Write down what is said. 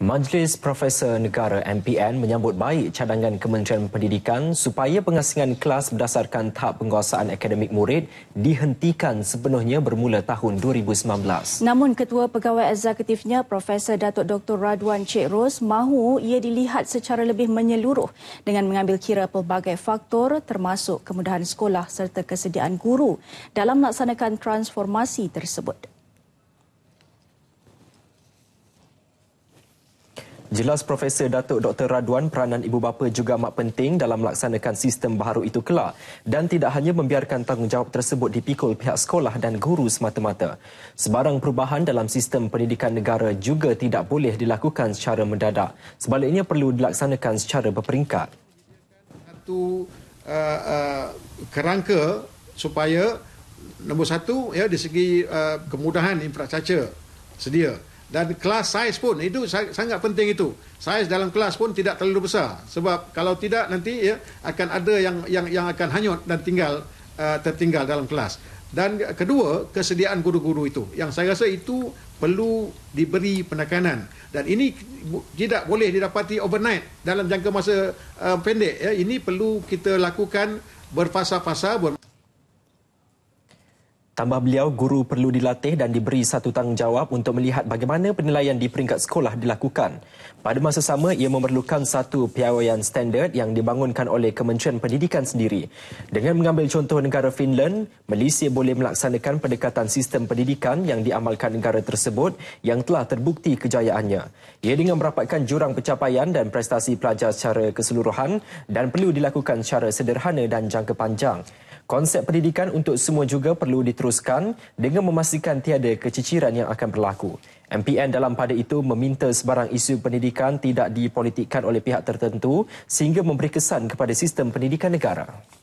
Majlis Profesor Negara MPN menyambut baik cadangan Kementerian Pendidikan supaya pengasingan kelas berdasarkan tahap penguasaan akademik murid dihentikan sepenuhnya bermula tahun 2019. Namun Ketua Pegawai Eksekutifnya Profesor Datuk Dr. Radwan Cik Ros mahu ia dilihat secara lebih menyeluruh dengan mengambil kira pelbagai faktor termasuk kemudahan sekolah serta kesediaan guru dalam melaksanakan transformasi tersebut. Jelas Profesor Datuk Dr. Raduan, peranan ibu bapa juga amat penting dalam melaksanakan sistem baru itu kelak dan tidak hanya membiarkan tanggungjawab tersebut dipikul pihak sekolah dan guru semata-mata. Sebarang perubahan dalam sistem pendidikan negara juga tidak boleh dilakukan secara mendadak. Sebaliknya perlu dilaksanakan secara berperingkat. Satu uh, uh, kerangka supaya nombor satu ya, di segi uh, kemudahan infrastruktur sedia dan kelas saiz pun itu sangat penting itu saiz dalam kelas pun tidak terlalu besar sebab kalau tidak nanti ya akan ada yang yang yang akan hanyut dan tinggal uh, tertinggal dalam kelas dan kedua kesediaan guru-guru itu yang saya rasa itu perlu diberi penekanan dan ini tidak boleh didapati overnight dalam jangka masa uh, pendek ya ini perlu kita lakukan berfasa-fasa ber- Tambah beliau, guru perlu dilatih dan diberi satu tanggungjawab untuk melihat bagaimana penilaian di peringkat sekolah dilakukan. Pada masa sama, ia memerlukan satu piawaian standard yang dibangunkan oleh Kementerian Pendidikan sendiri. Dengan mengambil contoh negara Finland, Malaysia boleh melaksanakan pendekatan sistem pendidikan yang diamalkan negara tersebut yang telah terbukti kejayaannya. Ia dengan merapatkan jurang pencapaian dan prestasi pelajar secara keseluruhan dan perlu dilakukan secara sederhana dan jangka panjang. Konsep pendidikan untuk semua juga perlu diteruskan dengan memastikan tiada keciciran yang akan berlaku. MPN dalam pada itu meminta sebarang isu pendidikan tidak dipolitikkan oleh pihak tertentu sehingga memberi kesan kepada sistem pendidikan negara.